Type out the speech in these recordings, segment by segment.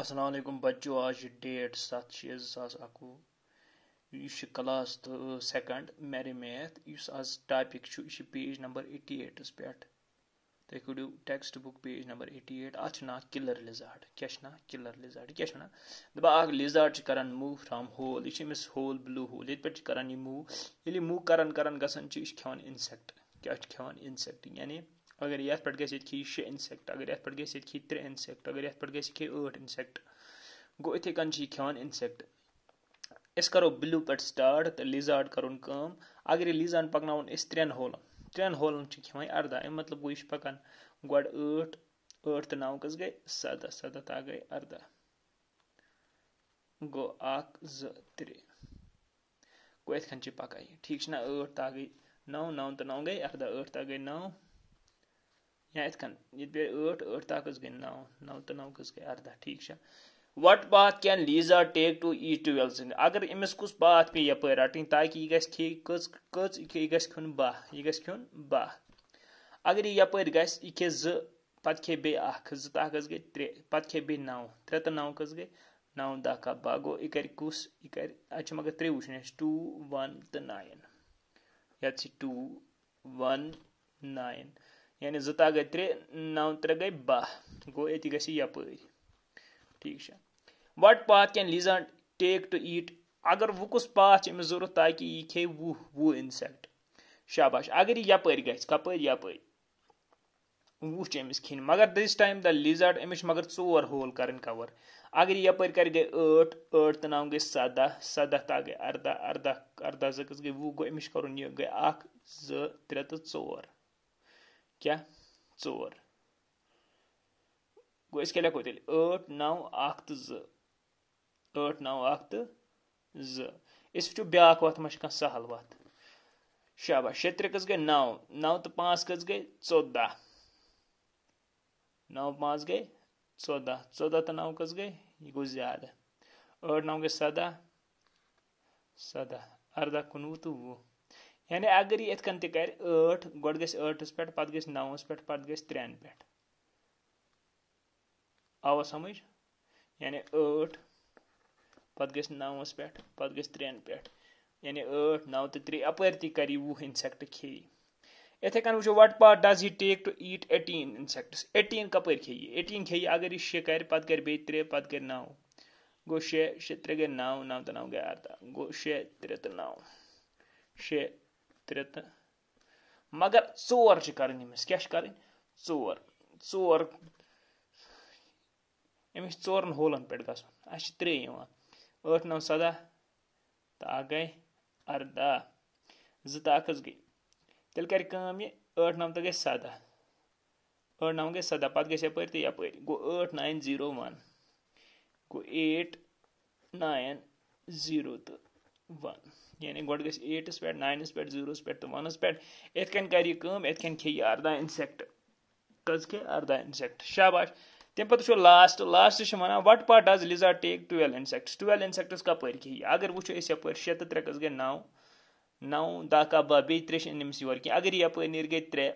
असलकुम बच्चों आज ये डेट सत शे जास अकवु यह क्लास तो सेकंड मेरे मैथ इस आज टापिक यह पेज नंबर एटी एटस पे तुम करू textbook page number eighty eight अत ना किलर लिजार्ड क्या ना किलर लिजार्ड क्या ना दपा अ लिजार्ड करान मूव फ्राम होल यह होल ब्लू होल ये पे करान यह मूव ये मूव करान करान गसान खान इनसेक्ट क्या खान इनसेक्ट यानी اگر یتھ پٮ۪ٹھ گژھِ ییٚتہِ کھیٚیہِ شےٚ اِنسیٚکٹ اگر یتھ پٮ۪ٹھ گژھِ ییٚتہِ کھیٚیہِ ترٛےٚ اِنسیٚکٹ اگر یتھ پٮ۪ٹھ گژھِ کھیٚیہِ ٲٹھ اِنسیٚکٹ گوٚو یِتھَے کٔنۍ چھِ یہِ کھٮ۪وان اِنسیٚکٹ أسۍ کَرو بِلیوٗ پٮ۪ٹھ سٹاٹ تہٕ لِزاڈ کَرون کٲم اگر یہِ لِزاڈ پَکناوون أسۍ ترٛٮ۪ن ہولَن ترٛٮ۪ن ہولَن چھِ کھٮ۪وان اَرداہ اَمہِ مطلب گوٚو یہِ چھُ پَکان گۄڈٕ ٲٹھ ٲٹھ تہٕ نَو کٔژ گٔے سَداہ سَداہ تاہ گٔے اَرداہ گوٚو اَکھ زٕ ترٛےٚ گوٚو یِتھ کٔنۍ چھِ پَکان یہِ ٹھیٖک چھِنہ ٲٹھ تاہ گٔے نَو نَو تہٕ نَو گٔے اَرداہ ٲٹھ تاہ گٔے نَو یا یِتھ کٔنۍ ییٚتہِ پیٚیہِ ٲٹھ ٲٹھ تاکَس گٔے نَو نَو تہٕ نَو کٔژ گٔے اَرداہ ٹھیٖک چھا what path can Liza take to eat twelve سٕنٛدۍ اگر أمِس کُس پاتھ پیٚیہِ یَپٲرۍ رَٹٕنۍ تاکہِ یہِ گژھِ کھے کٔژ کٔژ یہِ گژھِ کھیوٚن باہ یہِ گژھِ کھیوٚن باہ اگر یہِ یَپٲرۍ گژھِ یہِ کھے زٕ پَتہٕ کھے بیٚیہِ اَکھ زٕ تاکَس گٔے ترٛےٚ پَتہٕ کھے بیٚیہِ نَو ترٛےٚ تہٕ نَو کٔژ گٔے نَو دَہ کاہ باہ گوٚو یہِ کَرِ کُس یہِ کَرِ اَتہِ چھِ مگر ترٛےٚ وٕچھِنۍ اَسہِ ٹوٗ وَن تہٕ نایِن یَتھ چھِ ٹوٗ وَن نایِن یعنی زٕ تہہ گٔے ترٛےٚ نَو ترٛےٚ گٔے باہ گوٚو أتی گژھِ یہِ یَپٲرۍ ٹھیٖک چھا what path can lizard take to eat اگر وۄنۍ کُس پاتھ چھُ أمِس ضوٚرَتھ تاکہِ یہِ کھیٚیہِ وُہ وُہ اِنسیکٹ شاباش اگر یہِ یَپٲرۍ گژھِ کَپٲرۍ یَپٲرۍ وُہ چھِ أمِس کھیٚنۍ مگر دِس ٹایم دَ لیٖزَٹ أمِس چھِ مگر ژور ہول کَرٕنۍ کَوَر اگر یہِ یَپٲرۍ کَرِ گٔے ٲٹھ ٲٹھ تہٕ نَو گٔے سَداہ سَداہ تہہ گٔے اَرداہ اَرداہ اَرداہ زٕ گٔژھ گٔے وُہ گوٚو أمِس چھُ کَرُن یہِ گٔے اَکھ زٕ ترٛےٚ تہٕ ژور क्या ژور گوٚو أسۍ کیٛاہ لیکھو تیٚلہِ ٲٹھ نَو اَکھ تہٕ زٕ ٲٹھ نَو اَکھ تہٕ زٕ أسۍ وٕچھو بیٛاکھ وَتھ ما چھِ کانٛہہ سہل وَتھ شاباش شےٚ ترٛےٚ کٔژ گٔے نَو نَو تہٕ پانٛژھ کٔژ گٔے ژۄداہ نَو پانٛژھ گٔے ژۄداہ ژۄداہ تہٕ نَو کٔژ گٔے یہِ گوٚو زیادٕ ٲٹھ نَو گٔے سَداہ سَداہ اَرداہ کُنوُہ تہٕ وُہ یعنی اگر یہِ یِتھ کٔنۍ تہِ کَرِ ٲٹھ گۄڈٕ گژھِ ٲٹھَس پٮ۪ٹھ پَتہٕ گژھِ نَوَس پٮ۪ٹھ پَتہٕ گژھِ ترٛٮ۪ن پٮ۪ٹھ آوا سَمٕجھ یعنی ٲٹھ پَتہٕ گژھِ نَوَس پٮ۪ٹھ پَتہٕ گژھِ ترٛٮ۪ن پٮ۪ٹھ یعنی ٲٹھ نَو تہٕ ترٛےٚ اَپٲرۍ تہِ کَرِ یہِ وُہ اِنسیکٹ کھیٚیہِ یِتھَے کٔنۍ وٕچھو وَٹ پارٹ ڈَز یہِ take to eat eighteen insects eighteen کَپٲرۍ کھیٚیہِ یہِ ایٹیٖن کھیٚیہِ یہِ اگر یہِ شےٚ کَرِ پَتہٕ کَرِ بیٚیہِ ترٛےٚ پَتہٕ کَرِ نَو گوٚو شےٚ شےٚ ترٛےٚ گٔے نَو نَو تہٕ نَو گٔے اَرداہ گوٚو شےٚ ترٛےٚ تہٕ نَو شےٚ ترٛےٚ تہٕ مگر ژور چھِ کَرٕنۍ أمِس کیٛاہ چھِ کَرٕنۍ ژور ژور أمِس چھِ ژورَن ہولَن پٮ۪ٹھ گژھُن اَسہِ چھِ ترٛےٚ یِوان ٲٹھ نَو سَداہ تہٕ اَکھ گٔے اَرداہ زٕ تہٕ حظ گٔے تیٚلہِ کَرِ کٲم یہِ ٲٹھ نَو تہٕ گٔے سَداہ ٲٹھ نَو گٔے سَداہ پَتہٕ گژھِ یَپٲرۍ تہٕ یَپٲرۍ گوٚو ٲٹھ نایِن زیٖرو وَن گوٚو ایٹ نایِن زیٖرو تہٕ वन یعنی گۄڈٕ گژھِ ایٹَس پٮ۪ٹھ ناینَس پٮ۪ٹھ زیٖروَس پٮ۪ٹھ تہٕ وَنَس پٮ۪ٹھ یِتھ کٔنۍ کَرِ یہِ کٲم یِتھ کٔنۍ کھے یہِ اَرداہ اِنسیکٹ کٔژ کھے اَرداہ اِنسیکٹ شاباش تَمہِ پَتہٕ وٕچھو لاسٹ لاسٹ چھِ وَنان what part does Liza take twelve insects twelve insects کَپٲرۍ کھے یہِ اگر وٕچھو أسۍ یَپٲرۍ شےٚ تہٕ ترٛےٚ کٔژ گٔے نَو نَو دَہ کاہ بَہہ بیٚیہِ ترٛےٚ چھِنہٕ أمِس یورٕ کینٛہہ اگر یہِ یَپٲرۍ نیرِ گٔے ترٛےٚ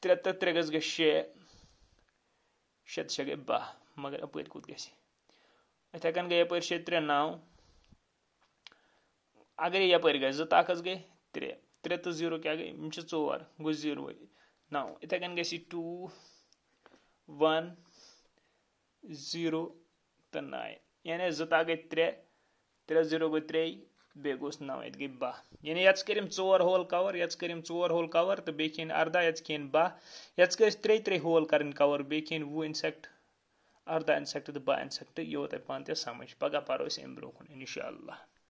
ترٛےٚ تہٕ ترٛےٚ گٔژھ گٔے شےٚ شےٚ تہٕ شےٚ گٔے بَہہ مگر اَپٲرۍ کوٚت گژھِ یِتھَے کٔنۍ گٔے یَپٲرۍ شےٚ ترٛےٚ نَو اگرے یَپٲرۍ گٔے زٕ طاقٕس گٔے ترٛےٚ ترٛےٚ تہٕ زیٖرو کیٛاہ گٔے یِم چھِ ژور گوٚو زیٖروٕے نَو یِتھَے کٔنۍ گژھِ یہِ ٹوٗ وَن زیٖرو تہٕ نایِن یعنی زٕ طاق گٔے ترٛےٚ ترٛےٚ زیٖرو گٔے ترٛیٚیہِ بیٚیہِ گوٚس نَو ییٚتہِ گٔے باہ یعنی یَتَس کٔرۍ یِم ژور ہول کَوَر یَتَس کٔرۍ یِم ژور ہول کَوَر تہٕ بیٚیہِ کھیٚیِن اَرداہ یَتَس کھیٚیِن باہ یَتَس کٔرۍ اَسہِ ترٛیٚیہِ ترٛیٚیہِ ہول کَرٕنۍ کَوَر بیٚیہِ کھیٚیِن وُہ اِنسٮ۪کٹ اَرداہ اِنسٮ۪کٹ تہٕ باہ اِنسٮ۪کٹ یہِ یِیو تۄہہِ پانہٕ تہِ سَمٕجھ پَگاہ پَرو أسۍ اَمہِ برونٛہہ کُن اِنشاء اللہ